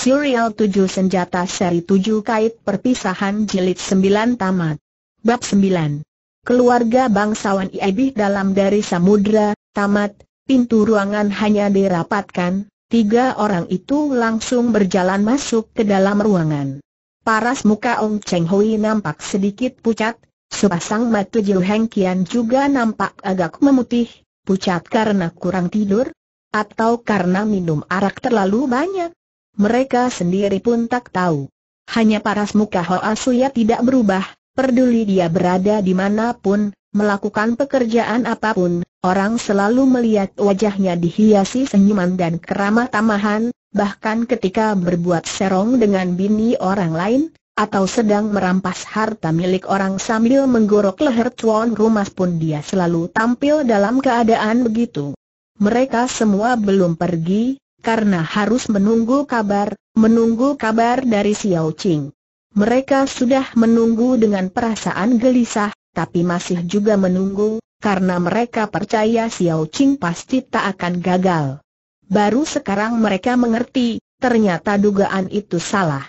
Serial 7 Senjata Seri 7 Kait Perpisahan Jilid 9 Tamat Bab 9 Keluarga bangsawan Iebih dalam dari samudra, tamat, pintu ruangan hanya dirapatkan, tiga orang itu langsung berjalan masuk ke dalam ruangan. Paras muka Ong Cheng Hui nampak sedikit pucat, sepasang mata Jiu Heng Kian juga nampak agak memutih, pucat karena kurang tidur, atau karena minum arak terlalu banyak mereka sendiri pun tak tahu. Hanya paras muka Hoa Suya tidak berubah, peduli dia berada di manapun, melakukan pekerjaan apapun, orang selalu melihat wajahnya dihiasi senyuman dan keramah tamahan, bahkan ketika berbuat serong dengan bini orang lain, atau sedang merampas harta milik orang sambil menggorok leher tuan rumah pun dia selalu tampil dalam keadaan begitu. Mereka semua belum pergi, karena harus menunggu kabar, menunggu kabar dari Xiao Qing. Mereka sudah menunggu dengan perasaan gelisah, tapi masih juga menunggu, karena mereka percaya Xiao Qing pasti tak akan gagal. Baru sekarang mereka mengerti, ternyata dugaan itu salah.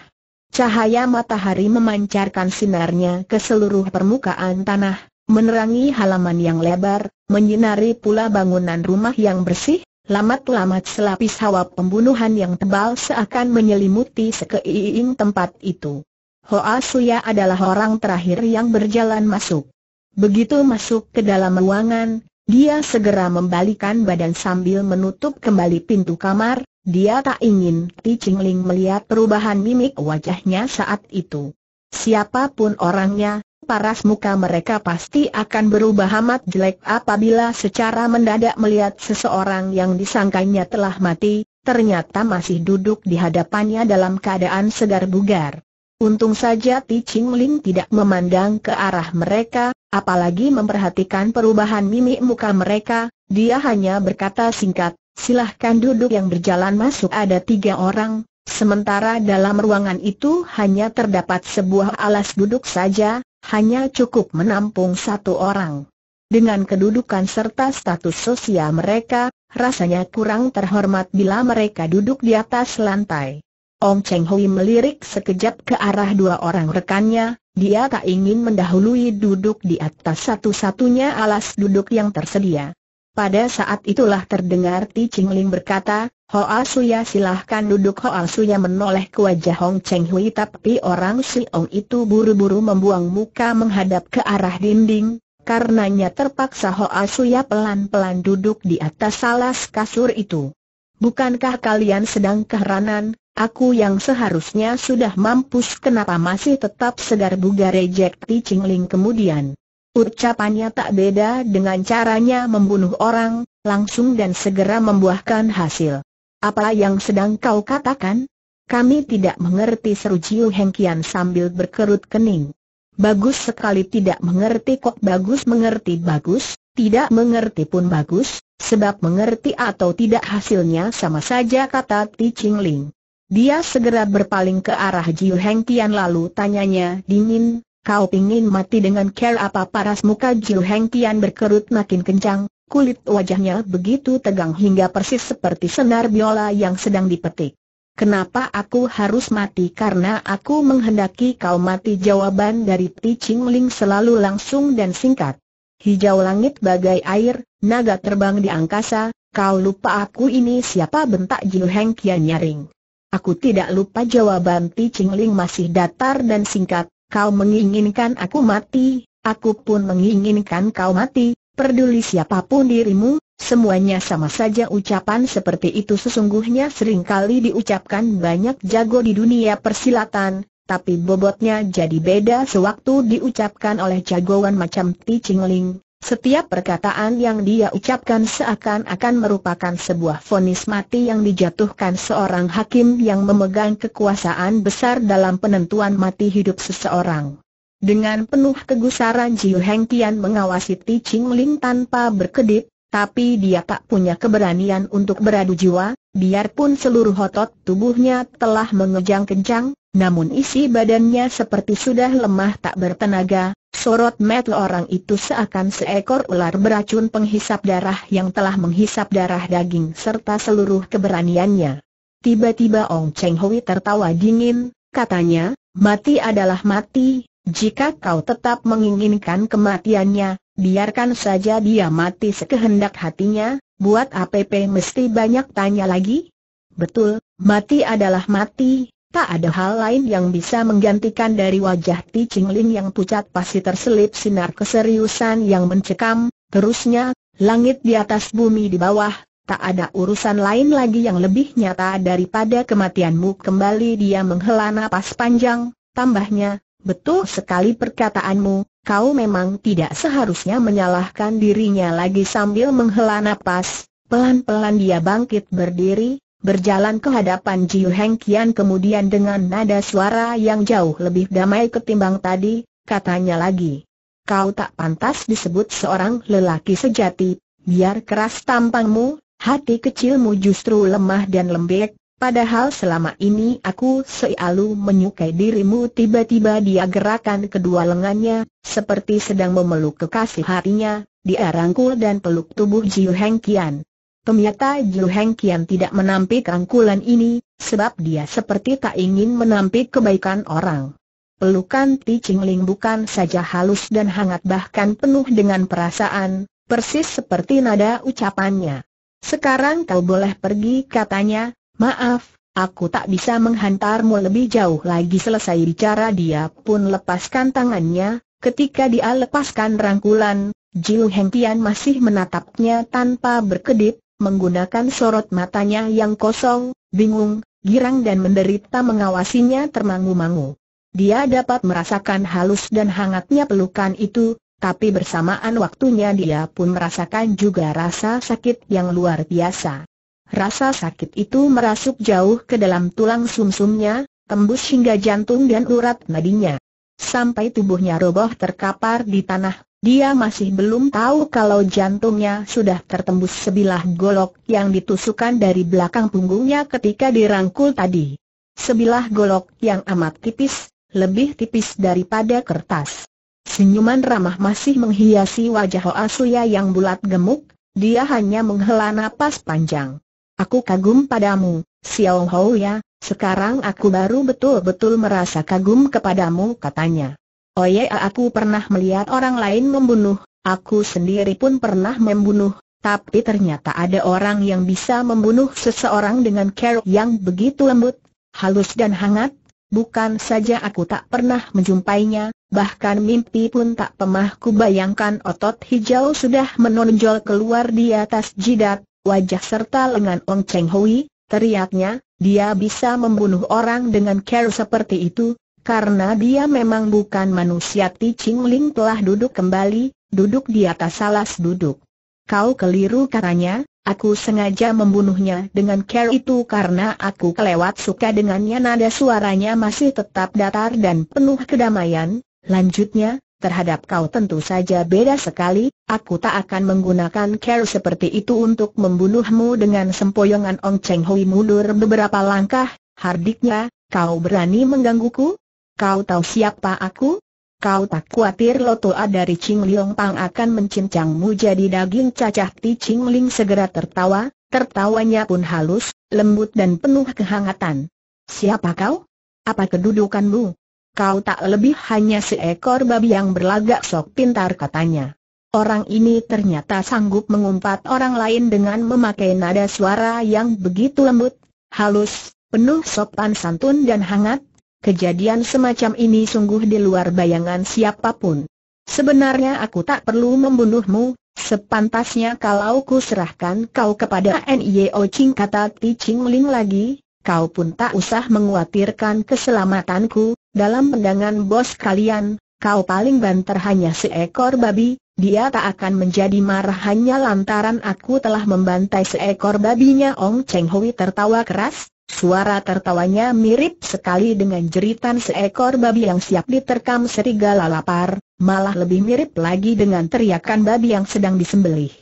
Cahaya matahari memancarkan sinarnya ke seluruh permukaan tanah, menerangi halaman yang lebar, menyinari pula bangunan rumah yang bersih, Lamat-lamat selapis hawa pembunuhan yang tebal seakan menyelimuti sekeiing tempat itu. Hoa Suya adalah orang terakhir yang berjalan masuk. Begitu masuk ke dalam ruangan, dia segera membalikan badan sambil menutup kembali pintu kamar, dia tak ingin Ti Ching melihat perubahan mimik wajahnya saat itu. Siapapun orangnya, paras muka mereka pasti akan berubah amat jelek apabila secara mendadak melihat seseorang yang disangkanya telah mati, ternyata masih duduk di hadapannya dalam keadaan segar bugar. Untung saja Ti Ching Ling tidak memandang ke arah mereka, apalagi memperhatikan perubahan mimik muka mereka, dia hanya berkata singkat, silahkan duduk yang berjalan masuk ada tiga orang, sementara dalam ruangan itu hanya terdapat sebuah alas duduk saja, hanya cukup menampung satu orang. Dengan kedudukan serta status sosial mereka, rasanya kurang terhormat bila mereka duduk di atas lantai. Ong Cheng Hui melirik sekejap ke arah dua orang rekannya, dia tak ingin mendahului duduk di atas satu-satunya alas duduk yang tersedia. Pada saat itulah terdengar Ti Ling berkata, Hoa Suya silahkan duduk Hoa Suya menoleh ke wajah Hong Cheng Hui tapi orang si Ong itu buru-buru membuang muka menghadap ke arah dinding, karenanya terpaksa Hoa Suya pelan-pelan duduk di atas salas kasur itu. Bukankah kalian sedang keheranan, Aku yang seharusnya sudah mampus kenapa masih tetap segar bugar rejek Ti Ling kemudian. Ucapannya tak beda dengan caranya membunuh orang, langsung dan segera membuahkan hasil. Apa yang sedang kau katakan? Kami tidak mengerti seru Jiu Hengkian sambil berkerut kening. Bagus sekali tidak mengerti kok bagus mengerti bagus, tidak mengerti pun bagus, sebab mengerti atau tidak hasilnya sama saja kata Ti Ching Ling. Dia segera berpaling ke arah Jiu Hengkian lalu tanyanya dingin, Kau pingin mati dengan care apa paras muka Jiu Heng Tian berkerut makin kencang, kulit wajahnya begitu tegang hingga persis seperti senar biola yang sedang dipetik. Kenapa aku harus mati karena aku menghendaki kau mati jawaban dari Ti Ching Ling selalu langsung dan singkat. Hijau langit bagai air, naga terbang di angkasa, kau lupa aku ini siapa bentak Jiu Heng Tian nyaring. Aku tidak lupa jawaban Ti Ching Ling masih datar dan singkat, Kau menginginkan aku mati, aku pun menginginkan kau mati, peduli siapapun dirimu, semuanya sama saja ucapan seperti itu sesungguhnya seringkali diucapkan banyak jago di dunia persilatan, tapi bobotnya jadi beda sewaktu diucapkan oleh jagoan macam Ti Chingling, setiap perkataan yang dia ucapkan seakan-akan merupakan sebuah vonis mati yang dijatuhkan seorang hakim yang memegang kekuasaan besar dalam penentuan mati hidup seseorang. Dengan penuh kegusaran Jiu Heng Tian mengawasi Ti Ching Ling tanpa berkedip, tapi dia tak punya keberanian untuk beradu jiwa, Biarpun seluruh otot tubuhnya telah mengejang kencang, namun isi badannya seperti sudah lemah tak bertenaga, sorot mata orang itu seakan seekor ular beracun penghisap darah yang telah menghisap darah daging serta seluruh keberaniannya. Tiba-tiba Ong Cheng Hui tertawa dingin, katanya, mati adalah mati, jika kau tetap menginginkan kematiannya, biarkan saja dia mati sekehendak hatinya, buat APP mesti banyak tanya lagi? Betul, mati adalah mati, tak ada hal lain yang bisa menggantikan dari wajah Ti Chingling yang pucat pasti terselip sinar keseriusan yang mencekam, terusnya, langit di atas bumi di bawah, tak ada urusan lain lagi yang lebih nyata daripada kematianmu kembali dia menghela napas panjang, tambahnya, betul sekali perkataanmu, kau memang tidak seharusnya menyalahkan dirinya lagi sambil menghela nafas. pelan-pelan dia bangkit berdiri, berjalan ke hadapan Jiu Heng Kian kemudian dengan nada suara yang jauh lebih damai ketimbang tadi, katanya lagi. Kau tak pantas disebut seorang lelaki sejati, biar keras tampangmu, hati kecilmu justru lemah dan lembek, Padahal selama ini aku selalu menyukai dirimu tiba-tiba dia gerakan kedua lengannya, seperti sedang memeluk kekasih hatinya, dia rangkul dan peluk tubuh Jiu Heng Kian. Ternyata Jiu Heng Kian tidak menampik rangkulan ini, sebab dia seperti tak ingin menampik kebaikan orang. Pelukan Ti Ching Ling bukan saja halus dan hangat bahkan penuh dengan perasaan, persis seperti nada ucapannya. Sekarang kau boleh pergi katanya, Maaf, aku tak bisa menghantarmu lebih jauh lagi selesai bicara dia pun lepaskan tangannya, ketika dia lepaskan rangkulan, Jiu Heng masih menatapnya tanpa berkedip, menggunakan sorot matanya yang kosong, bingung, girang dan menderita mengawasinya termangu-mangu. Dia dapat merasakan halus dan hangatnya pelukan itu, tapi bersamaan waktunya dia pun merasakan juga rasa sakit yang luar biasa. Rasa sakit itu merasuk jauh ke dalam tulang sumsumnya, tembus hingga jantung dan urat nadinya. Sampai tubuhnya roboh terkapar di tanah, dia masih belum tahu kalau jantungnya sudah tertembus sebilah golok yang ditusukkan dari belakang punggungnya ketika dirangkul tadi. Sebilah golok yang amat tipis, lebih tipis daripada kertas. Senyuman ramah masih menghiasi wajah Hoa Suya yang bulat gemuk, dia hanya menghela napas panjang. Aku kagum padamu, Xiao Hou ya, sekarang aku baru betul-betul merasa kagum kepadamu katanya. Oh ya aku pernah melihat orang lain membunuh, aku sendiri pun pernah membunuh, tapi ternyata ada orang yang bisa membunuh seseorang dengan keruk yang begitu lembut, halus dan hangat. Bukan saja aku tak pernah menjumpainya, bahkan mimpi pun tak pernah kubayangkan otot hijau sudah menonjol keluar di atas jidat, wajah serta lengan Ong Cheng Hui, teriaknya, dia bisa membunuh orang dengan care seperti itu, karena dia memang bukan manusia Ti Ching Ling telah duduk kembali, duduk di atas salas duduk. Kau keliru katanya, Aku sengaja membunuhnya dengan care itu karena aku kelewat suka dengannya nada suaranya masih tetap datar dan penuh kedamaian. Lanjutnya, terhadap kau tentu saja beda sekali, aku tak akan menggunakan care seperti itu untuk membunuhmu dengan sempoyongan Ong Cheng Hui mundur beberapa langkah, hardiknya, kau berani menggangguku? Kau tahu siapa aku? Kau tak khawatir Lotoa dari Ching Liong Pang akan mencincangmu jadi daging cacah Ti Ching Ling segera tertawa, tertawanya pun halus, lembut dan penuh kehangatan. Siapa kau? Apa kedudukanmu? Kau tak lebih hanya seekor babi yang berlagak sok pintar katanya. Orang ini ternyata sanggup mengumpat orang lain dengan memakai nada suara yang begitu lembut, halus, penuh sopan santun dan hangat. Kejadian semacam ini sungguh di luar bayangan siapapun. Sebenarnya aku tak perlu membunuhmu, sepantasnya kalau ku serahkan kau kepada NIO Ching kata Ti Ching Ling lagi, kau pun tak usah menguatirkan keselamatanku, dalam pandangan bos kalian, kau paling banter hanya seekor babi, dia tak akan menjadi marah hanya lantaran aku telah membantai seekor babinya Ong Cheng Hui tertawa keras, suara tertawanya mirip sekali dengan jeritan seekor babi yang siap diterkam serigala lapar, malah lebih mirip lagi dengan teriakan babi yang sedang disembelih.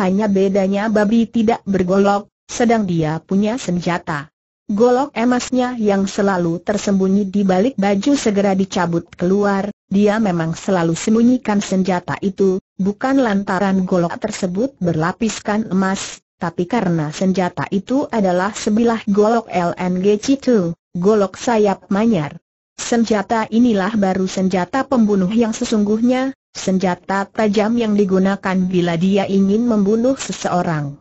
Hanya bedanya babi tidak bergolok, sedang dia punya senjata. Golok emasnya yang selalu tersembunyi di balik baju segera dicabut keluar, dia memang selalu sembunyikan senjata itu, bukan lantaran golok tersebut berlapiskan emas, tapi karena senjata itu adalah sebilah golok LNG Citu, golok sayap manyar. Senjata inilah baru senjata pembunuh yang sesungguhnya, senjata tajam yang digunakan bila dia ingin membunuh seseorang.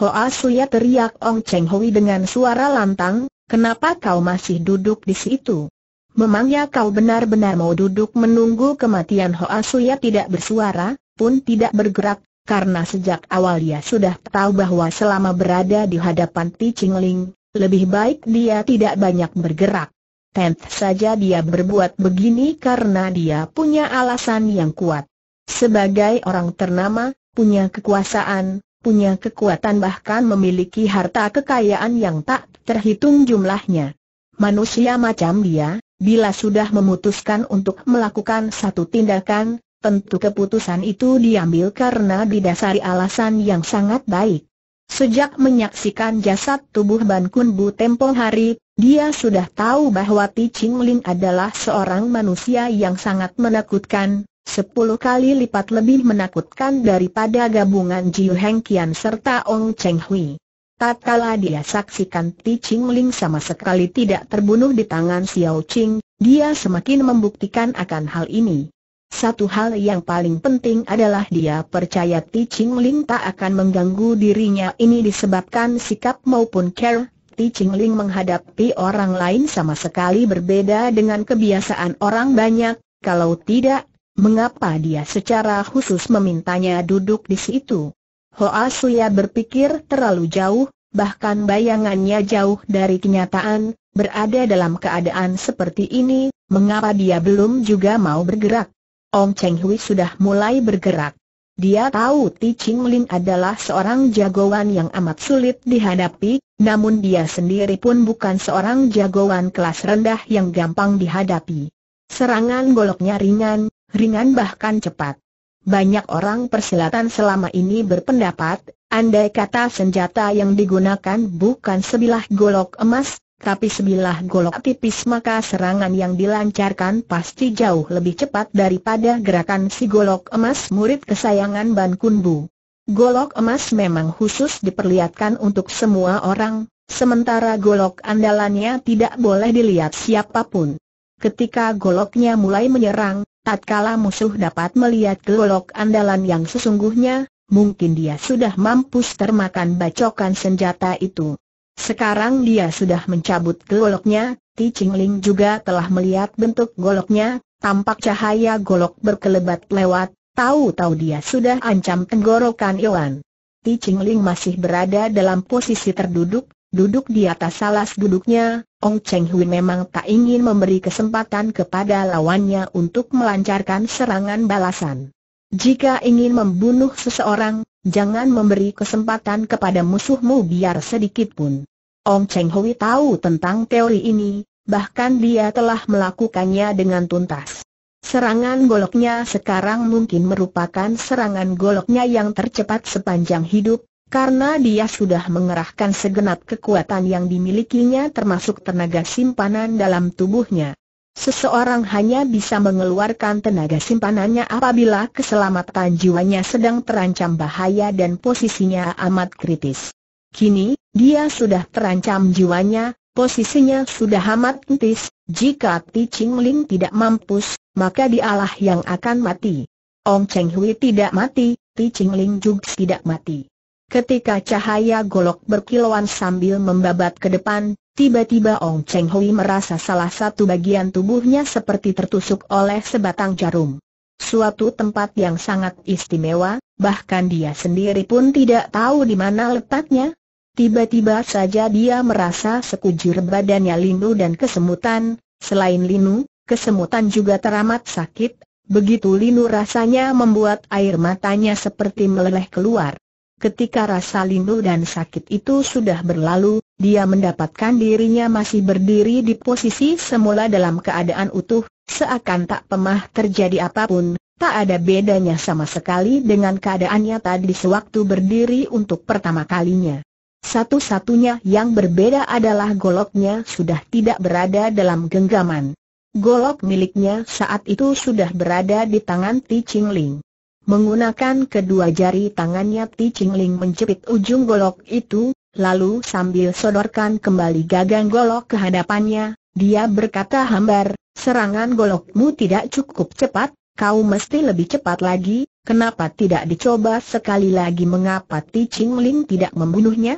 Hoa Suya teriak Ong Cheng Hui dengan suara lantang, kenapa kau masih duduk di situ? Memangnya kau benar-benar mau duduk menunggu kematian Hoa Suya tidak bersuara, pun tidak bergerak, karena sejak awal dia sudah tahu bahwa selama berada di hadapan Ti Ling, lebih baik dia tidak banyak bergerak. Tentu saja dia berbuat begini karena dia punya alasan yang kuat. Sebagai orang ternama, punya kekuasaan, punya kekuatan bahkan memiliki harta kekayaan yang tak terhitung jumlahnya. Manusia macam dia, bila sudah memutuskan untuk melakukan satu tindakan, tentu keputusan itu diambil karena didasari alasan yang sangat baik. Sejak menyaksikan jasad tubuh Ban Kun Bu tempo hari, dia sudah tahu bahwa Ti Ching Ling adalah seorang manusia yang sangat menakutkan, Sepuluh kali lipat lebih menakutkan daripada gabungan Jiu Heng Kian serta Ong Cheng Hui. Tatkala dia saksikan Ti Ching Ling sama sekali tidak terbunuh di tangan Xiao Qing, dia semakin membuktikan akan hal ini. Satu hal yang paling penting adalah dia percaya Ti Ching Ling tak akan mengganggu dirinya ini disebabkan sikap maupun care. Ti Ching Ling menghadapi orang lain sama sekali berbeda dengan kebiasaan orang banyak, kalau tidak Mengapa dia secara khusus memintanya duduk di situ? Hoa Suya berpikir terlalu jauh, bahkan bayangannya jauh dari kenyataan, berada dalam keadaan seperti ini, mengapa dia belum juga mau bergerak? Ong Cheng Hui sudah mulai bergerak. Dia tahu Ti Ching Ling adalah seorang jagoan yang amat sulit dihadapi, namun dia sendiri pun bukan seorang jagoan kelas rendah yang gampang dihadapi. Serangan goloknya ringan, ringan bahkan cepat. Banyak orang persilatan selama ini berpendapat, andai kata senjata yang digunakan bukan sebilah golok emas, tapi sebilah golok tipis maka serangan yang dilancarkan pasti jauh lebih cepat daripada gerakan si golok emas murid kesayangan Ban Kun Bu. Golok emas memang khusus diperlihatkan untuk semua orang, sementara golok andalannya tidak boleh dilihat siapapun. Ketika goloknya mulai menyerang, Tatkala musuh dapat melihat golok andalan yang sesungguhnya, mungkin dia sudah mampus termakan bacokan senjata itu. Sekarang dia sudah mencabut goloknya, Ti Qingling juga telah melihat bentuk goloknya, tampak cahaya golok berkelebat lewat, tahu-tahu dia sudah ancam tenggorokan Yuan. Ti Qingling masih berada dalam posisi terduduk, duduk di atas salas duduknya, Ong Cheng Hui memang tak ingin memberi kesempatan kepada lawannya untuk melancarkan serangan balasan. Jika ingin membunuh seseorang, jangan memberi kesempatan kepada musuhmu biar sedikit pun. Ong Cheng Hui tahu tentang teori ini, bahkan dia telah melakukannya dengan tuntas. Serangan goloknya sekarang mungkin merupakan serangan goloknya yang tercepat sepanjang hidup, karena dia sudah mengerahkan segenap kekuatan yang dimilikinya termasuk tenaga simpanan dalam tubuhnya. Seseorang hanya bisa mengeluarkan tenaga simpanannya apabila keselamatan jiwanya sedang terancam bahaya dan posisinya amat kritis. Kini, dia sudah terancam jiwanya, posisinya sudah amat kritis. jika Ti Ching Ling tidak mampus, maka dialah yang akan mati. Ong Cheng Hui tidak mati, Ti Ching Ling juga tidak mati. Ketika cahaya golok berkilauan sambil membabat ke depan, tiba-tiba Ong Cheng Hui merasa salah satu bagian tubuhnya seperti tertusuk oleh sebatang jarum. Suatu tempat yang sangat istimewa, bahkan dia sendiri pun tidak tahu di mana letaknya. Tiba-tiba saja dia merasa sekujur badannya linu dan kesemutan, selain linu, kesemutan juga teramat sakit, begitu linu rasanya membuat air matanya seperti meleleh keluar. Ketika rasa lindu dan sakit itu sudah berlalu, dia mendapatkan dirinya masih berdiri di posisi semula dalam keadaan utuh, seakan tak pemah terjadi apapun, tak ada bedanya sama sekali dengan keadaannya tadi sewaktu berdiri untuk pertama kalinya. Satu-satunya yang berbeda adalah goloknya sudah tidak berada dalam genggaman. Golok miliknya saat itu sudah berada di tangan Ti Ching Ling. Menggunakan kedua jari tangannya Ti Qingling mencepit ujung golok itu, lalu sambil sodorkan kembali gagang golok ke hadapannya, dia berkata hambar, serangan golokmu tidak cukup cepat, kau mesti lebih cepat lagi, kenapa tidak dicoba sekali lagi mengapa Ti Qingling tidak membunuhnya?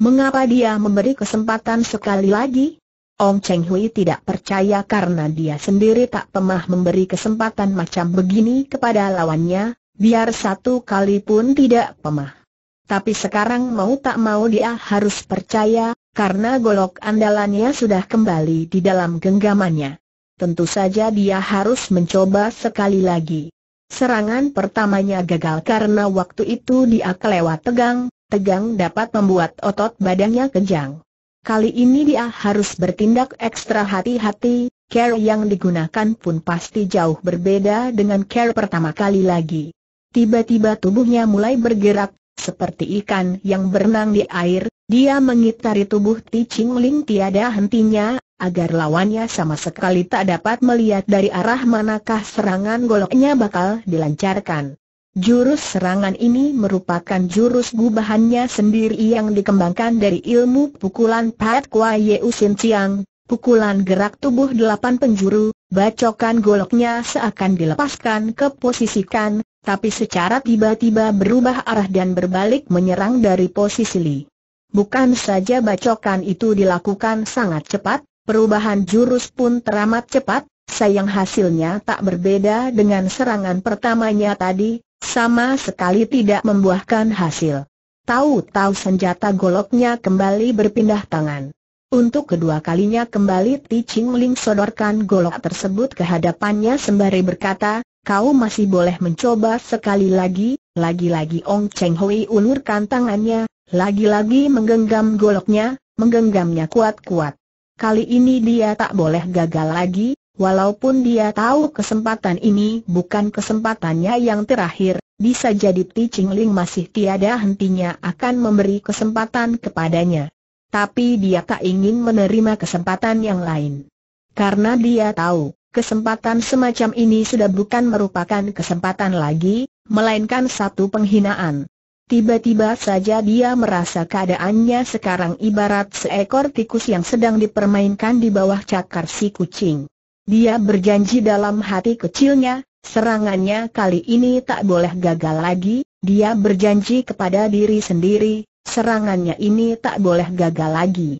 Mengapa dia memberi kesempatan sekali lagi? Ong Cheng Hui tidak percaya karena dia sendiri tak pernah memberi kesempatan macam begini kepada lawannya, biar satu kali pun tidak pemah. Tapi sekarang mau tak mau dia harus percaya, karena golok andalannya sudah kembali di dalam genggamannya. Tentu saja dia harus mencoba sekali lagi. Serangan pertamanya gagal karena waktu itu dia kelewat tegang, tegang dapat membuat otot badannya kejang. Kali ini dia harus bertindak ekstra hati-hati, care yang digunakan pun pasti jauh berbeda dengan care pertama kali lagi. Tiba-tiba tubuhnya mulai bergerak, seperti ikan yang berenang di air, dia mengitari tubuh Ti Ching Ling tiada hentinya, agar lawannya sama sekali tak dapat melihat dari arah manakah serangan goloknya bakal dilancarkan. Jurus serangan ini merupakan jurus gubahannya sendiri yang dikembangkan dari ilmu pukulan Pat Kwa Yeu Sin Chiang, pukulan gerak tubuh delapan penjuru, bacokan goloknya seakan dilepaskan ke posisikan, tapi secara tiba-tiba berubah arah dan berbalik menyerang dari posisi Li. Bukan saja bacokan itu dilakukan sangat cepat, perubahan jurus pun teramat cepat, sayang hasilnya tak berbeda dengan serangan pertamanya tadi, sama sekali tidak membuahkan hasil. Tahu-tahu senjata goloknya kembali berpindah tangan. Untuk kedua kalinya kembali Ti Ching Ling sodorkan golok tersebut ke hadapannya sembari berkata, kau masih boleh mencoba sekali lagi, lagi-lagi Ong Cheng Hui ulurkan tangannya, lagi-lagi menggenggam goloknya, menggenggamnya kuat-kuat. Kali ini dia tak boleh gagal lagi, walaupun dia tahu kesempatan ini bukan kesempatannya yang terakhir, bisa jadi Ti Ching Ling masih tiada hentinya akan memberi kesempatan kepadanya. Tapi dia tak ingin menerima kesempatan yang lain. Karena dia tahu, kesempatan semacam ini sudah bukan merupakan kesempatan lagi, melainkan satu penghinaan. Tiba-tiba saja dia merasa keadaannya sekarang ibarat seekor tikus yang sedang dipermainkan di bawah cakar si kucing. Dia berjanji dalam hati kecilnya, serangannya kali ini tak boleh gagal lagi, dia berjanji kepada diri sendiri, serangannya ini tak boleh gagal lagi.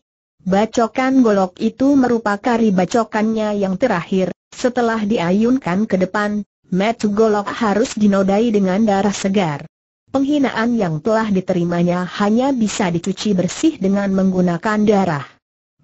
Bacokan golok itu merupakan bacokannya yang terakhir, setelah diayunkan ke depan, metu golok harus dinodai dengan darah segar. Penghinaan yang telah diterimanya hanya bisa dicuci bersih dengan menggunakan darah.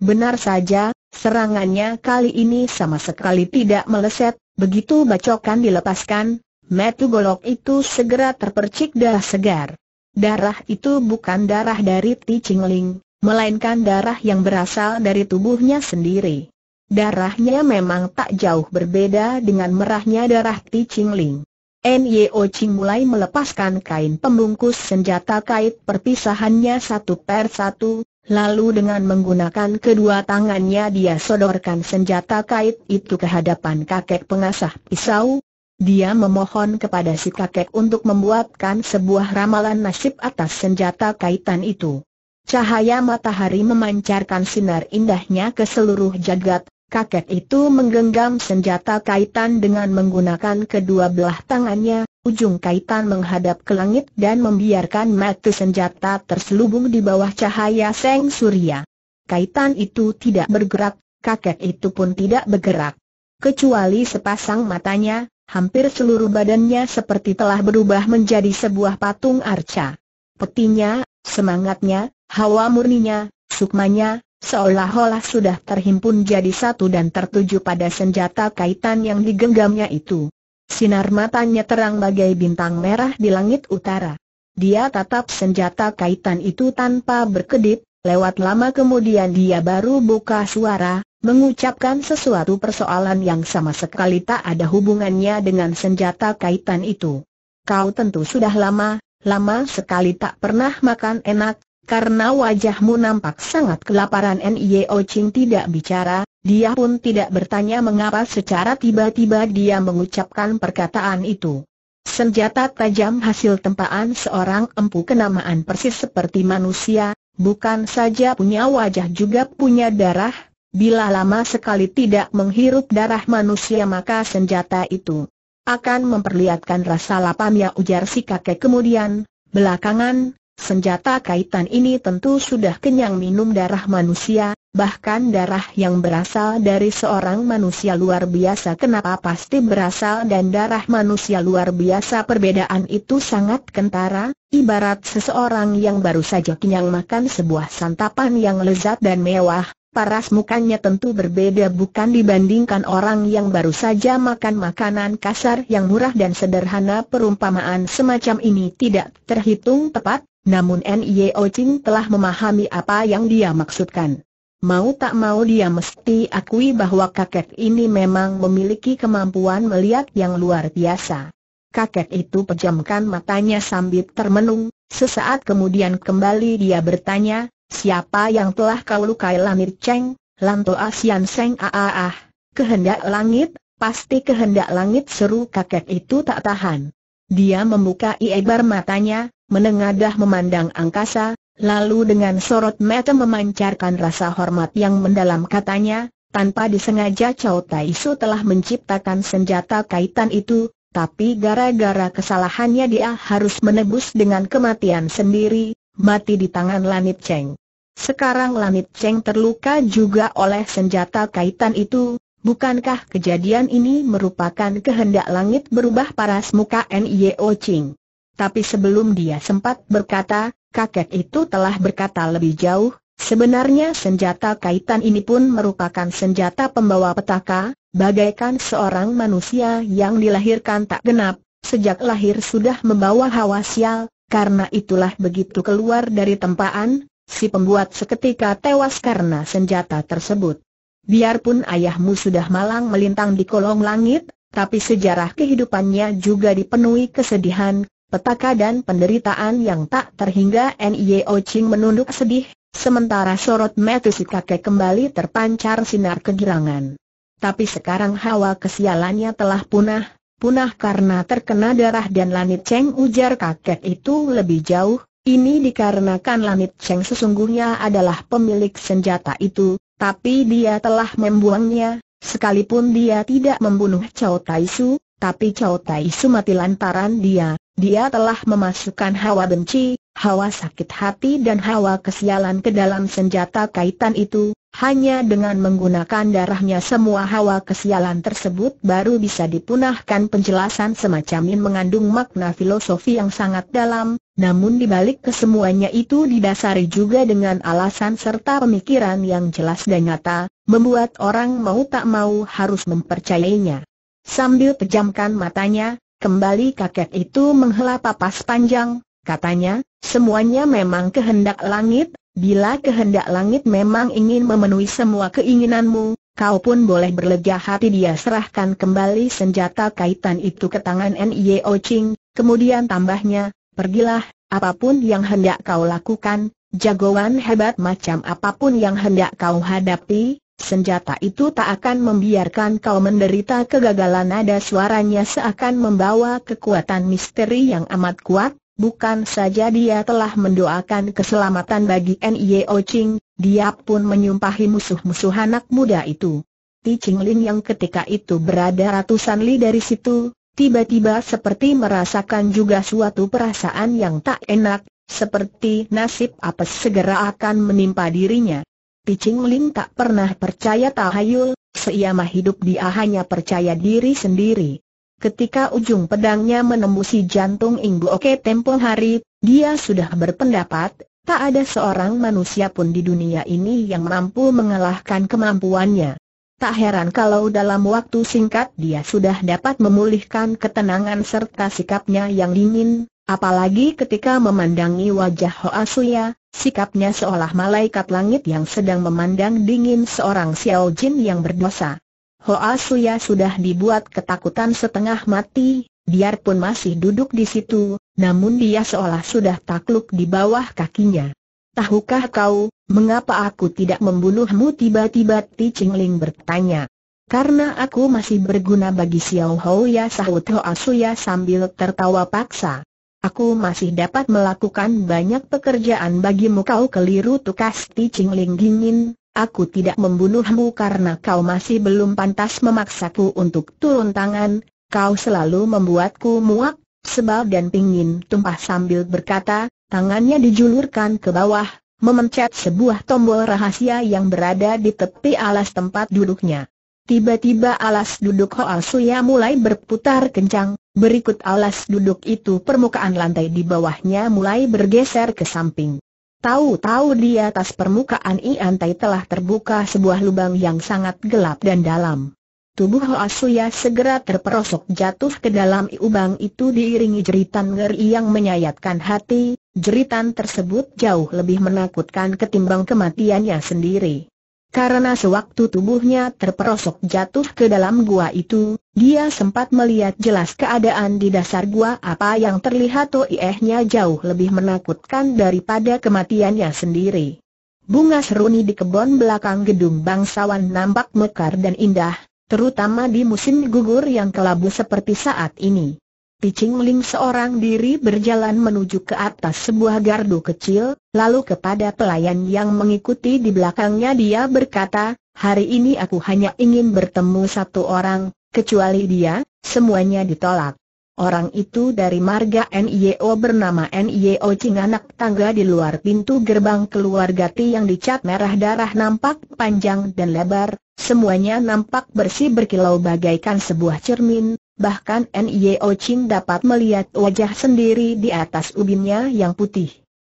Benar saja, serangannya kali ini sama sekali tidak meleset, begitu bacokan dilepaskan, metu golok itu segera terpercik darah segar. Darah itu bukan darah dari Ti Ling melainkan darah yang berasal dari tubuhnya sendiri. Darahnya memang tak jauh berbeda dengan merahnya darah Ti Ching Ling. N.Y.O. Ching mulai melepaskan kain pembungkus senjata kait perpisahannya satu per satu, lalu dengan menggunakan kedua tangannya dia sodorkan senjata kait itu ke hadapan kakek pengasah pisau. Dia memohon kepada si kakek untuk membuatkan sebuah ramalan nasib atas senjata kaitan itu. Cahaya matahari memancarkan sinar indahnya ke seluruh jagat, kakek itu menggenggam senjata kaitan dengan menggunakan kedua belah tangannya, ujung kaitan menghadap ke langit dan membiarkan mata senjata terselubung di bawah cahaya seng surya. Kaitan itu tidak bergerak, kakek itu pun tidak bergerak. Kecuali sepasang matanya, hampir seluruh badannya seperti telah berubah menjadi sebuah patung arca. Petinya, semangatnya, hawa murninya, sukmanya, seolah-olah sudah terhimpun jadi satu dan tertuju pada senjata kaitan yang digenggamnya itu. Sinar matanya terang bagai bintang merah di langit utara. Dia tatap senjata kaitan itu tanpa berkedip, lewat lama kemudian dia baru buka suara, mengucapkan sesuatu persoalan yang sama sekali tak ada hubungannya dengan senjata kaitan itu. Kau tentu sudah lama, lama sekali tak pernah makan enak, karena wajahmu nampak sangat kelaparan N.I.O. Ching tidak bicara, dia pun tidak bertanya mengapa secara tiba-tiba dia mengucapkan perkataan itu. Senjata tajam hasil tempaan seorang empu kenamaan persis seperti manusia, bukan saja punya wajah juga punya darah, bila lama sekali tidak menghirup darah manusia maka senjata itu akan memperlihatkan rasa lapamnya ujar si kakek kemudian, belakangan, Senjata kaitan ini tentu sudah kenyang minum darah manusia, bahkan darah yang berasal dari seorang manusia luar biasa kenapa pasti berasal dan darah manusia luar biasa perbedaan itu sangat kentara, ibarat seseorang yang baru saja kenyang makan sebuah santapan yang lezat dan mewah, paras mukanya tentu berbeda bukan dibandingkan orang yang baru saja makan makanan kasar yang murah dan sederhana perumpamaan semacam ini tidak terhitung tepat, namun N.I.O. Ching telah memahami apa yang dia maksudkan. Mau tak mau dia mesti akui bahwa kakek ini memang memiliki kemampuan melihat yang luar biasa. Kakek itu pejamkan matanya sambil termenung, sesaat kemudian kembali dia bertanya, siapa yang telah kau lukai Lamir Cheng, Lanto Asian Seng aah, kehendak langit, pasti kehendak langit seru kakek itu tak tahan. Dia membuka iebar matanya, menengadah memandang angkasa, lalu dengan sorot mata memancarkan rasa hormat yang mendalam katanya, tanpa disengaja Chow Tai Su telah menciptakan senjata kaitan itu, tapi gara-gara kesalahannya dia harus menebus dengan kematian sendiri, mati di tangan Lanit Cheng. Sekarang Lanit Cheng terluka juga oleh senjata kaitan itu, bukankah kejadian ini merupakan kehendak langit berubah paras muka N.I.O. Ching? tapi sebelum dia sempat berkata, kakek itu telah berkata lebih jauh, sebenarnya senjata kaitan ini pun merupakan senjata pembawa petaka, bagaikan seorang manusia yang dilahirkan tak genap, sejak lahir sudah membawa hawa sial, karena itulah begitu keluar dari tempaan, si pembuat seketika tewas karena senjata tersebut. Biarpun ayahmu sudah malang melintang di kolong langit, tapi sejarah kehidupannya juga dipenuhi kesedihan, Petaka dan penderitaan yang tak terhingga Nio Ching menunduk sedih, sementara sorot mata si kakek kembali terpancar sinar kegirangan. Tapi sekarang hawa kesialannya telah punah, punah karena terkena darah dan Lanit Cheng ujar kakek itu lebih jauh, ini dikarenakan Lanit Cheng sesungguhnya adalah pemilik senjata itu, tapi dia telah membuangnya, Sekalipun dia tidak membunuh Chow Tai Su, tapi Chow Tai Su mati lantaran dia, dia telah memasukkan hawa benci, hawa sakit hati dan hawa kesialan ke dalam senjata kaitan itu, hanya dengan menggunakan darahnya semua hawa kesialan tersebut baru bisa dipunahkan penjelasan semacam ini mengandung makna filosofi yang sangat dalam, namun dibalik kesemuanya itu didasari juga dengan alasan serta pemikiran yang jelas dan nyata, membuat orang mau tak mau harus mempercayainya. Sambil pejamkan matanya, kembali kakek itu menghela papas panjang, katanya, semuanya memang kehendak langit, bila kehendak langit memang ingin memenuhi semua keinginanmu, kau pun boleh berlega hati dia serahkan kembali senjata kaitan itu ke tangan N.I.O. Ching, kemudian tambahnya, pergilah, apapun yang hendak kau lakukan, jagoan hebat macam apapun yang hendak kau hadapi, Senjata itu tak akan membiarkan kau menderita kegagalan Ada suaranya seakan membawa kekuatan misteri yang amat kuat, bukan saja dia telah mendoakan keselamatan bagi N.I.O. Ching, dia pun menyumpahi musuh-musuh anak muda itu. Ti Ching Lin yang ketika itu berada ratusan li dari situ, tiba-tiba seperti merasakan juga suatu perasaan yang tak enak, seperti nasib apa segera akan menimpa dirinya. Picing Lin tak pernah percaya tahayul, seiyama hidup dia hanya percaya diri sendiri. Ketika ujung pedangnya menembusi jantung Inggu Oke tempo hari, dia sudah berpendapat, tak ada seorang manusia pun di dunia ini yang mampu mengalahkan kemampuannya. Tak heran kalau dalam waktu singkat dia sudah dapat memulihkan ketenangan serta sikapnya yang dingin, Apalagi ketika memandangi wajah Hoa Suya, sikapnya seolah malaikat langit yang sedang memandang dingin seorang Xiao Jin yang berdosa. Hoa Suya sudah dibuat ketakutan setengah mati, biarpun masih duduk di situ, namun dia seolah sudah takluk di bawah kakinya. Tahukah kau, mengapa aku tidak membunuhmu tiba-tiba Ti Ling bertanya. Karena aku masih berguna bagi Xiao Hou ya sahut Hoa Suya sambil tertawa paksa. Aku masih dapat melakukan banyak pekerjaan bagimu kau keliru tukas Ti Ching Ling dingin, aku tidak membunuhmu karena kau masih belum pantas memaksaku untuk turun tangan, kau selalu membuatku muak, Sebab dan pingin tumpah sambil berkata, tangannya dijulurkan ke bawah, memencet sebuah tombol rahasia yang berada di tepi alas tempat duduknya. Tiba-tiba alas duduk Hoa Suya mulai berputar kencang, Berikut alas duduk itu permukaan lantai di bawahnya mulai bergeser ke samping. Tahu-tahu di atas permukaan lantai telah terbuka sebuah lubang yang sangat gelap dan dalam. Tubuh Suya segera terperosok jatuh ke dalam lubang itu diiringi jeritan ngeri yang menyayatkan hati, jeritan tersebut jauh lebih menakutkan ketimbang kematiannya sendiri. Karena sewaktu tubuhnya terperosok jatuh ke dalam gua itu, dia sempat melihat jelas keadaan di dasar gua apa yang terlihat toiehnya jauh lebih menakutkan daripada kematiannya sendiri. Bunga seruni di kebun belakang gedung bangsawan nampak mekar dan indah, terutama di musim gugur yang kelabu seperti saat ini. Picing Ling seorang diri berjalan menuju ke atas sebuah gardu kecil, lalu kepada pelayan yang mengikuti di belakangnya dia berkata, Hari ini aku hanya ingin bertemu satu orang, Kecuali dia, semuanya ditolak. Orang itu dari marga NIO bernama NIO Cing anak tangga di luar pintu gerbang keluarga T yang dicat merah darah nampak panjang dan lebar, semuanya nampak bersih berkilau bagaikan sebuah cermin, bahkan NIO Cing dapat melihat wajah sendiri di atas ubinnya yang putih.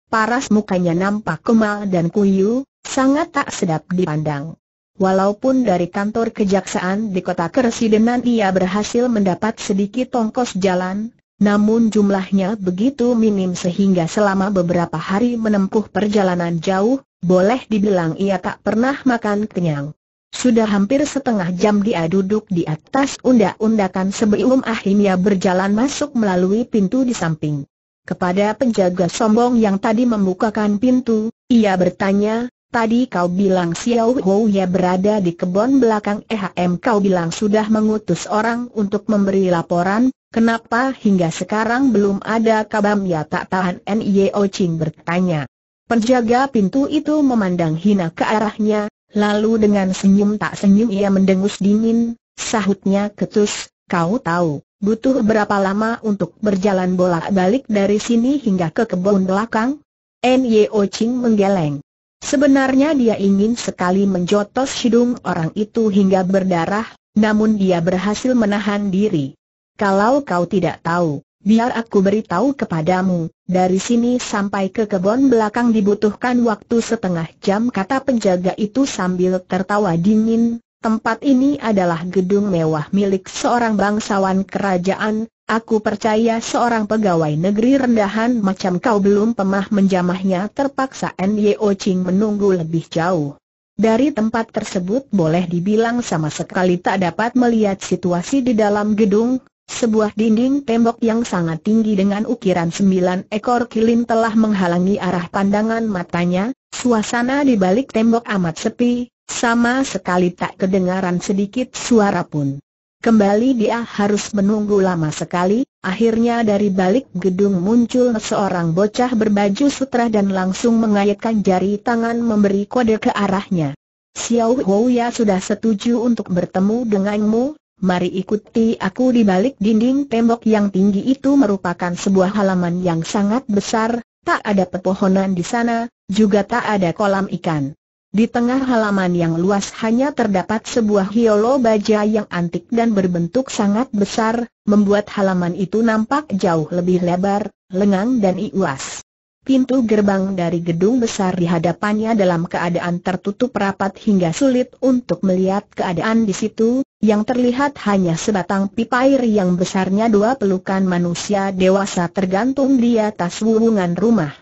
Paras mukanya nampak kemal dan kuyu, sangat tak sedap dipandang. Walaupun dari kantor kejaksaan di kota Kersidenan ia berhasil mendapat sedikit tongkos jalan, namun jumlahnya begitu minim sehingga selama beberapa hari menempuh perjalanan jauh, boleh dibilang ia tak pernah makan kenyang. Sudah hampir setengah jam dia duduk di atas undak-undakan sebelum akhirnya berjalan masuk melalui pintu di samping. Kepada penjaga sombong yang tadi membukakan pintu, ia bertanya, Tadi kau bilang Xiao Hou ya berada di kebun belakang EHM kau bilang sudah mengutus orang untuk memberi laporan, kenapa hingga sekarang belum ada kabar ya tak tahan Nio Ching bertanya. Penjaga pintu itu memandang hina ke arahnya, lalu dengan senyum tak senyum ia mendengus dingin, sahutnya ketus, kau tahu. Butuh berapa lama untuk berjalan bolak-balik dari sini hingga ke kebun belakang? Nio Ching menggeleng. Sebenarnya dia ingin sekali menjotos hidung orang itu hingga berdarah, namun dia berhasil menahan diri. Kalau kau tidak tahu, biar aku beritahu kepadamu, dari sini sampai ke kebun belakang dibutuhkan waktu setengah jam kata penjaga itu sambil tertawa dingin, Tempat ini adalah gedung mewah milik seorang bangsawan kerajaan, Aku percaya seorang pegawai negeri rendahan macam kau belum pemah menjamahnya terpaksa Nyo Ching menunggu lebih jauh. Dari tempat tersebut boleh dibilang sama sekali tak dapat melihat situasi di dalam gedung, sebuah dinding tembok yang sangat tinggi dengan ukiran sembilan ekor kilin telah menghalangi arah pandangan matanya, suasana di balik tembok amat sepi, sama sekali tak kedengaran sedikit suara pun. Kembali dia harus menunggu lama sekali, akhirnya dari balik gedung muncul seorang bocah berbaju sutra dan langsung mengaitkan jari tangan memberi kode ke arahnya. Xiao Huoya sudah setuju untuk bertemu denganmu, mari ikuti aku di balik dinding tembok yang tinggi itu merupakan sebuah halaman yang sangat besar, tak ada pepohonan di sana, juga tak ada kolam ikan. Di tengah halaman yang luas hanya terdapat sebuah hiolo baja yang antik dan berbentuk sangat besar, membuat halaman itu nampak jauh lebih lebar, lengang dan iuas. Pintu gerbang dari gedung besar di hadapannya dalam keadaan tertutup rapat hingga sulit untuk melihat keadaan di situ, yang terlihat hanya sebatang pipa air yang besarnya dua pelukan manusia dewasa tergantung di atas wurungan rumah.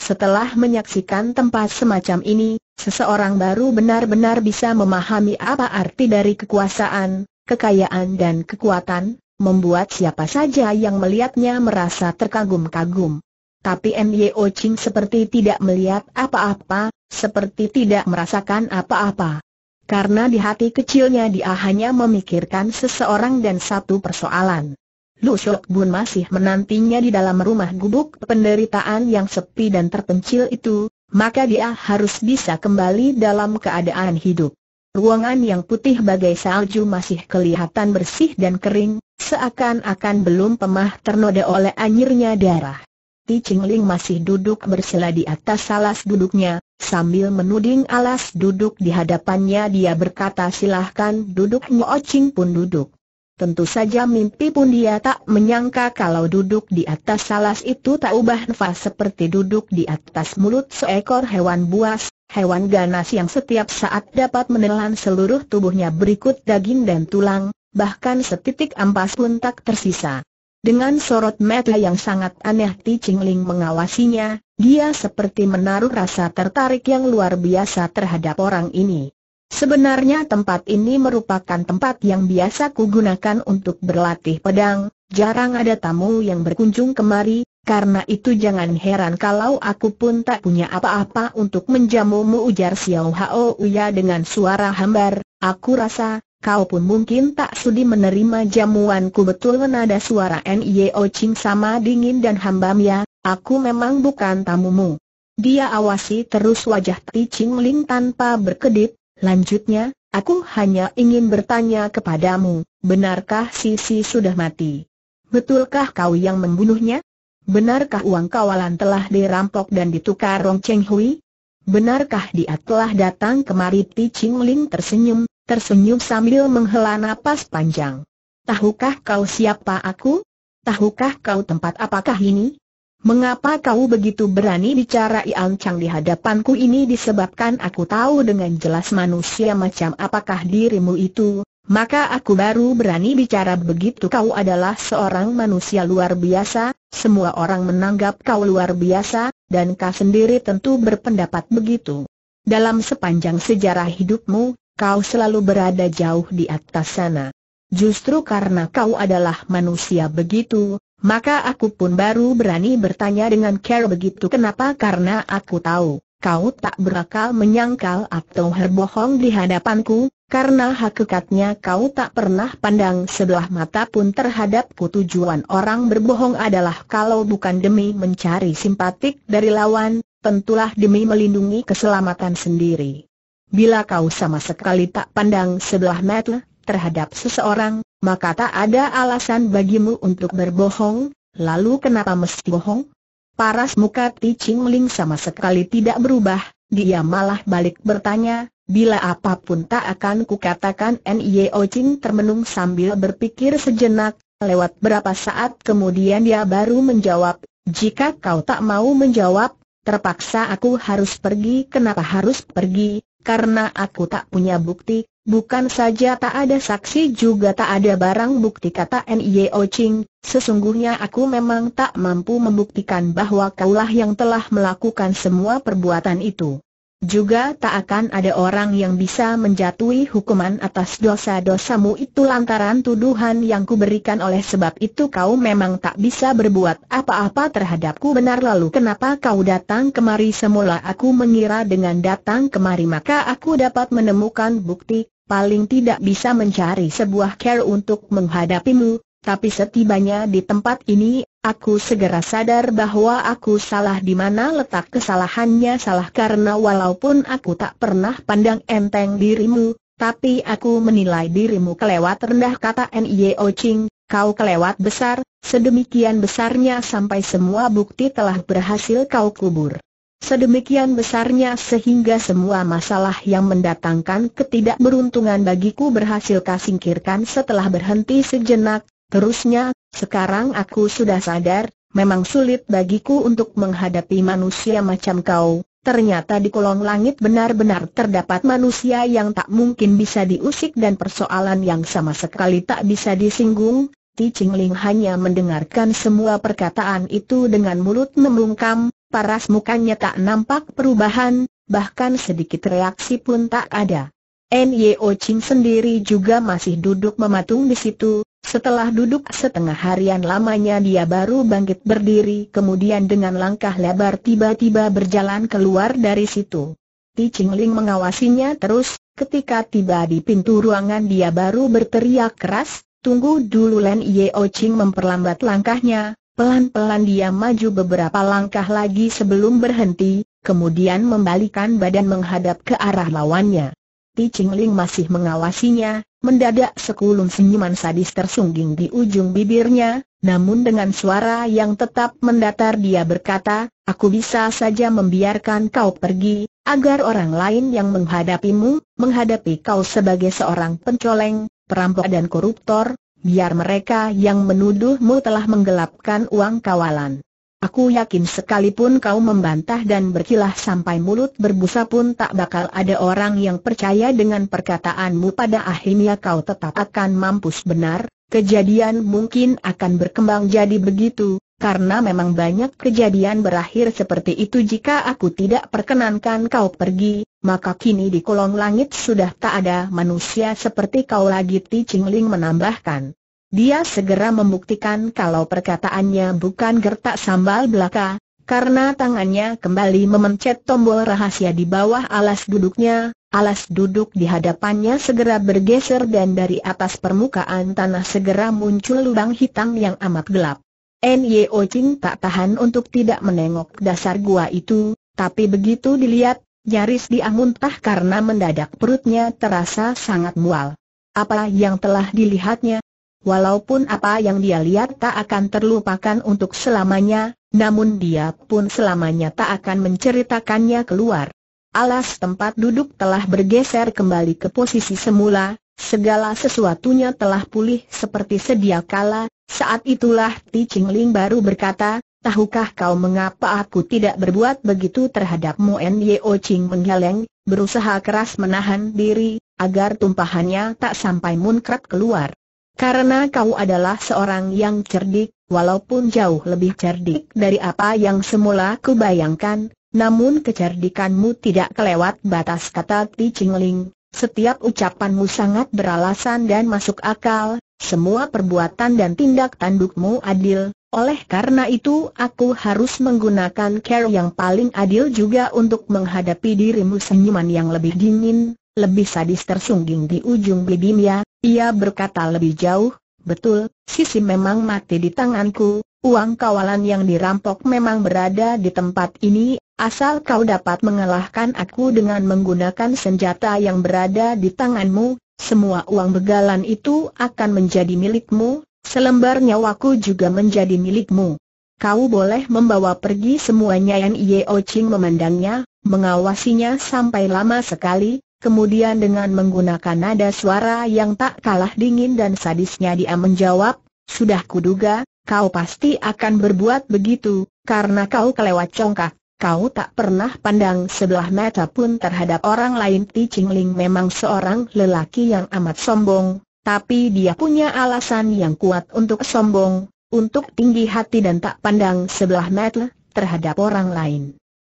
Setelah menyaksikan tempat semacam ini, Seseorang baru benar-benar bisa memahami apa arti dari kekuasaan, kekayaan dan kekuatan, membuat siapa saja yang melihatnya merasa terkagum-kagum. Tapi Myo Ching seperti tidak melihat apa-apa, seperti tidak merasakan apa-apa. Karena di hati kecilnya dia hanya memikirkan seseorang dan satu persoalan. Lu Shok Bun masih menantinya di dalam rumah gubuk penderitaan yang sepi dan terpencil itu, maka dia harus bisa kembali dalam keadaan hidup. Ruangan yang putih bagai salju masih kelihatan bersih dan kering, seakan-akan belum pemah ternoda oleh anjirnya darah. Ti Ling masih duduk bersila di atas alas duduknya, sambil menuding alas duduk di hadapannya dia berkata silahkan duduk Ngo Ching pun duduk. Tentu saja mimpi pun dia tak menyangka kalau duduk di atas salas itu tak ubah nafas seperti duduk di atas mulut seekor hewan buas, hewan ganas yang setiap saat dapat menelan seluruh tubuhnya berikut daging dan tulang, bahkan setitik ampas pun tak tersisa. Dengan sorot mata yang sangat aneh Ti Ching mengawasinya, dia seperti menaruh rasa tertarik yang luar biasa terhadap orang ini. Sebenarnya tempat ini merupakan tempat yang biasa kugunakan untuk berlatih pedang, jarang ada tamu yang berkunjung kemari, karena itu jangan heran kalau aku pun tak punya apa-apa untuk menjamumu ujar Xiao Hao Uya dengan suara hambar, aku rasa, kau pun mungkin tak sudi menerima jamuanku betul nada suara N.I.O. Ching sama dingin dan hambam ya, aku memang bukan tamumu. Dia awasi terus wajah Ti Ching Ling tanpa berkedip, Lanjutnya, aku hanya ingin bertanya kepadamu, benarkah Sisi sudah mati? Betulkah kau yang membunuhnya? Benarkah uang kawalan telah dirampok dan ditukar Rong Cheng Hui? Benarkah dia telah datang kemari? Ti Ching Ling tersenyum, tersenyum sambil menghela napas panjang. Tahukah kau siapa aku? Tahukah kau tempat apakah ini? Mengapa kau begitu berani bicara Ian Chang di hadapanku ini disebabkan aku tahu dengan jelas manusia macam apakah dirimu itu, maka aku baru berani bicara begitu kau adalah seorang manusia luar biasa, semua orang menanggap kau luar biasa, dan kau sendiri tentu berpendapat begitu. Dalam sepanjang sejarah hidupmu, kau selalu berada jauh di atas sana. Justru karena kau adalah manusia begitu, maka aku pun baru berani bertanya dengan care begitu kenapa karena aku tahu, kau tak berakal menyangkal atau berbohong di hadapanku, karena hakikatnya kau tak pernah pandang sebelah mata pun terhadap tujuan orang berbohong adalah kalau bukan demi mencari simpatik dari lawan, tentulah demi melindungi keselamatan sendiri. Bila kau sama sekali tak pandang sebelah mata terhadap seseorang, maka tak ada alasan bagimu untuk berbohong, lalu kenapa mesti bohong? Paras muka Ti Ching Ling sama sekali tidak berubah, dia malah balik bertanya, bila apapun tak akan kukatakan N.I.O. Ching termenung sambil berpikir sejenak, lewat berapa saat kemudian dia baru menjawab, jika kau tak mau menjawab, terpaksa aku harus pergi kenapa harus pergi, karena aku tak punya bukti, Bukan saja tak ada saksi juga tak ada barang bukti kata Nio Ching, sesungguhnya aku memang tak mampu membuktikan bahwa kaulah yang telah melakukan semua perbuatan itu. Juga tak akan ada orang yang bisa menjatuhi hukuman atas dosa-dosamu itu lantaran tuduhan yang kuberikan oleh sebab itu kau memang tak bisa berbuat apa-apa terhadapku benar lalu kenapa kau datang kemari semula aku mengira dengan datang kemari maka aku dapat menemukan bukti paling tidak bisa mencari sebuah care untuk menghadapimu, tapi setibanya di tempat ini, aku segera sadar bahwa aku salah di mana letak kesalahannya salah karena walaupun aku tak pernah pandang enteng dirimu, tapi aku menilai dirimu kelewat rendah kata N.I.O. Ching, kau kelewat besar, sedemikian besarnya sampai semua bukti telah berhasil kau kubur. Sedemikian besarnya sehingga semua masalah yang mendatangkan ketidakberuntungan bagiku berhasil kasingkirkan setelah berhenti sejenak, terusnya, sekarang aku sudah sadar, memang sulit bagiku untuk menghadapi manusia macam kau, ternyata di kolong langit benar-benar terdapat manusia yang tak mungkin bisa diusik dan persoalan yang sama sekali tak bisa disinggung, Ti Ching Ling hanya mendengarkan semua perkataan itu dengan mulut membungkam, paras mukanya tak nampak perubahan, bahkan sedikit reaksi pun tak ada. Nyo Ching sendiri juga masih duduk mematung di situ, setelah duduk setengah harian lamanya dia baru bangkit berdiri kemudian dengan langkah lebar tiba-tiba berjalan keluar dari situ. Ti Ching Ling mengawasinya terus, ketika tiba di pintu ruangan dia baru berteriak keras, tunggu dulu Len Yeo Ching memperlambat langkahnya, Pelan-pelan dia maju beberapa langkah lagi sebelum berhenti, kemudian membalikan badan menghadap ke arah lawannya. Ti Ching Ling masih mengawasinya, mendadak sekulum senyuman sadis tersungging di ujung bibirnya, namun dengan suara yang tetap mendatar dia berkata, aku bisa saja membiarkan kau pergi, agar orang lain yang menghadapimu, menghadapi kau sebagai seorang pencoleng, perampok dan koruptor, biar mereka yang menuduhmu telah menggelapkan uang kawalan. Aku yakin sekalipun kau membantah dan berkilah sampai mulut berbusa pun tak bakal ada orang yang percaya dengan perkataanmu pada akhirnya kau tetap akan mampus benar, kejadian mungkin akan berkembang jadi begitu, karena memang banyak kejadian berakhir seperti itu jika aku tidak perkenankan kau pergi, maka kini di kolong langit sudah tak ada manusia seperti kau lagi Ti Ching menambahkan. Dia segera membuktikan kalau perkataannya bukan gertak sambal belaka, karena tangannya kembali memencet tombol rahasia di bawah alas duduknya, alas duduk di hadapannya segera bergeser dan dari atas permukaan tanah segera muncul lubang hitam yang amat gelap. Nyo Ching tak tahan untuk tidak menengok dasar gua itu, tapi begitu dilihat Nyaris dia muntah karena mendadak perutnya terasa sangat mual. Apa yang telah dilihatnya? Walaupun apa yang dia lihat tak akan terlupakan untuk selamanya, namun dia pun selamanya tak akan menceritakannya keluar. Alas tempat duduk telah bergeser kembali ke posisi semula, segala sesuatunya telah pulih seperti sedia kala, saat itulah Ti Ching Ling baru berkata, Tahukah kau mengapa aku tidak berbuat begitu terhadapmu? Nyeo Ching menggeleng, berusaha keras menahan diri, agar tumpahannya tak sampai munkrat keluar. Karena kau adalah seorang yang cerdik, walaupun jauh lebih cerdik dari apa yang semula kubayangkan, namun kecerdikanmu tidak kelewat batas kata Ti Chingling. Setiap ucapanmu sangat beralasan dan masuk akal, semua perbuatan dan tindak tandukmu adil, oleh karena itu aku harus menggunakan care yang paling adil juga untuk menghadapi dirimu senyuman yang lebih dingin, lebih sadis tersungging di ujung bibirnya, ia berkata lebih jauh, betul, sisi memang mati di tanganku, uang kawalan yang dirampok memang berada di tempat ini, asal kau dapat mengalahkan aku dengan menggunakan senjata yang berada di tanganmu, semua uang begalan itu akan menjadi milikmu, Selembar nyawaku juga menjadi milikmu. Kau boleh membawa pergi semuanya Yan Yeo Ching memandangnya, mengawasinya sampai lama sekali, kemudian dengan menggunakan nada suara yang tak kalah dingin dan sadisnya dia menjawab, Sudah kuduga, kau pasti akan berbuat begitu, karena kau kelewat congkak. Kau tak pernah pandang sebelah mata pun terhadap orang lain Ti Ching Ling memang seorang lelaki yang amat sombong, tapi dia punya alasan yang kuat untuk sombong, untuk tinggi hati dan tak pandang sebelah mata terhadap orang lain.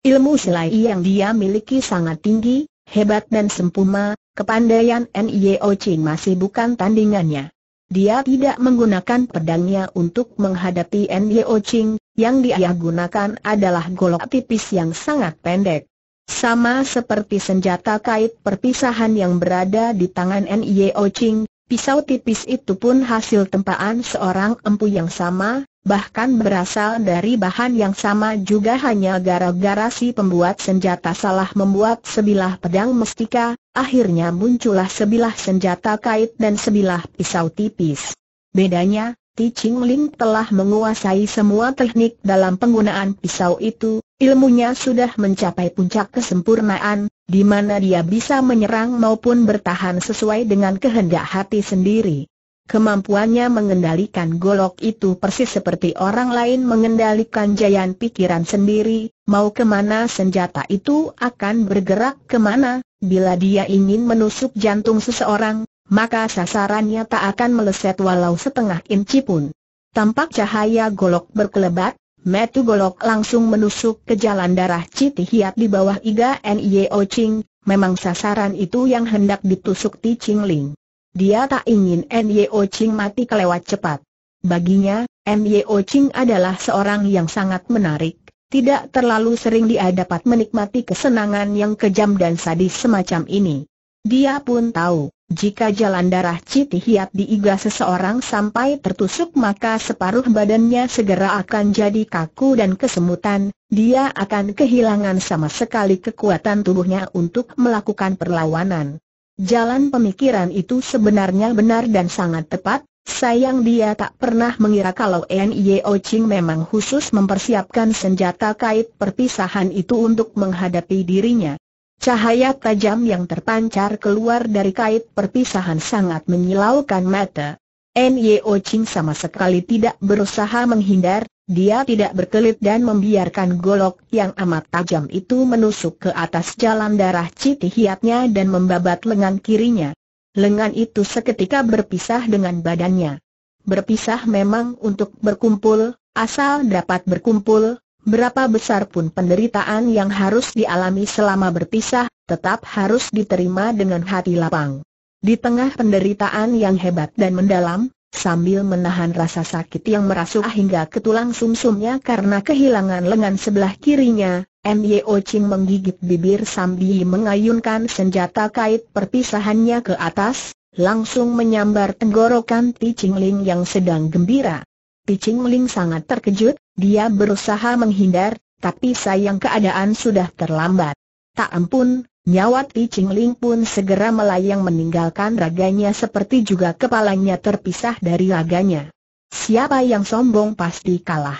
Ilmu selai yang dia miliki sangat tinggi, hebat dan sempurna, kepandaian N.I.O. Ching masih bukan tandingannya. Dia tidak menggunakan pedangnya untuk menghadapi N.I.O. Ching, yang dia gunakan adalah golok tipis yang sangat pendek. Sama seperti senjata kait perpisahan yang berada di tangan N.I.O. Ching, Pisau tipis itu pun hasil tempaan seorang empu yang sama, bahkan berasal dari bahan yang sama juga hanya gara-gara si pembuat senjata salah membuat sebilah pedang mestika, akhirnya muncullah sebilah senjata kait dan sebilah pisau tipis. Bedanya, Ti Ching Ling telah menguasai semua teknik dalam penggunaan pisau itu, ilmunya sudah mencapai puncak kesempurnaan, di mana dia bisa menyerang maupun bertahan sesuai dengan kehendak hati sendiri. Kemampuannya mengendalikan golok itu persis seperti orang lain mengendalikan jayan pikiran sendiri, mau kemana senjata itu akan bergerak kemana, bila dia ingin menusuk jantung seseorang, maka sasarannya tak akan meleset walau setengah inci pun. Tampak cahaya golok berkelebat, metu golok langsung menusuk ke jalan darah Citi Hiat di bawah Iga Nio Ching, memang sasaran itu yang hendak ditusuk Ti Ching Ling. Dia tak ingin Nio Ching mati kelewat cepat. Baginya, Nio Ching adalah seorang yang sangat menarik tidak terlalu sering dia dapat menikmati kesenangan yang kejam dan sadis semacam ini. Dia pun tahu, jika jalan darah Citi Hiat diiga seseorang sampai tertusuk maka separuh badannya segera akan jadi kaku dan kesemutan, dia akan kehilangan sama sekali kekuatan tubuhnya untuk melakukan perlawanan. Jalan pemikiran itu sebenarnya benar dan sangat tepat, sayang dia tak pernah mengira kalau N.Y.O. Ching memang khusus mempersiapkan senjata kait perpisahan itu untuk menghadapi dirinya. Cahaya tajam yang terpancar keluar dari kait perpisahan sangat menyilaukan mata. Nyo Ching sama sekali tidak berusaha menghindar, dia tidak berkelit dan membiarkan golok yang amat tajam itu menusuk ke atas jalan darah Citi Hiatnya dan membabat lengan kirinya. Lengan itu seketika berpisah dengan badannya. Berpisah memang untuk berkumpul, asal dapat berkumpul, Berapa besar pun penderitaan yang harus dialami selama berpisah, tetap harus diterima dengan hati lapang. Di tengah penderitaan yang hebat dan mendalam, sambil menahan rasa sakit yang merasuk hingga ke tulang sumsumnya karena kehilangan lengan sebelah kirinya, Myo Ching menggigit bibir sambil mengayunkan senjata kait perpisahannya ke atas, langsung menyambar tenggorokan Ti Ching Ling yang sedang gembira. Ti Ching Ling sangat terkejut, dia berusaha menghindar, tapi sayang keadaan sudah terlambat. Tak ampun, nyawa Ti Chingling pun segera melayang meninggalkan raganya seperti juga kepalanya terpisah dari raganya. Siapa yang sombong pasti kalah.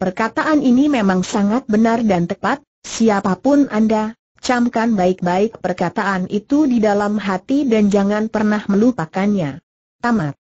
Perkataan ini memang sangat benar dan tepat, siapapun Anda, camkan baik-baik perkataan itu di dalam hati dan jangan pernah melupakannya. Tamat.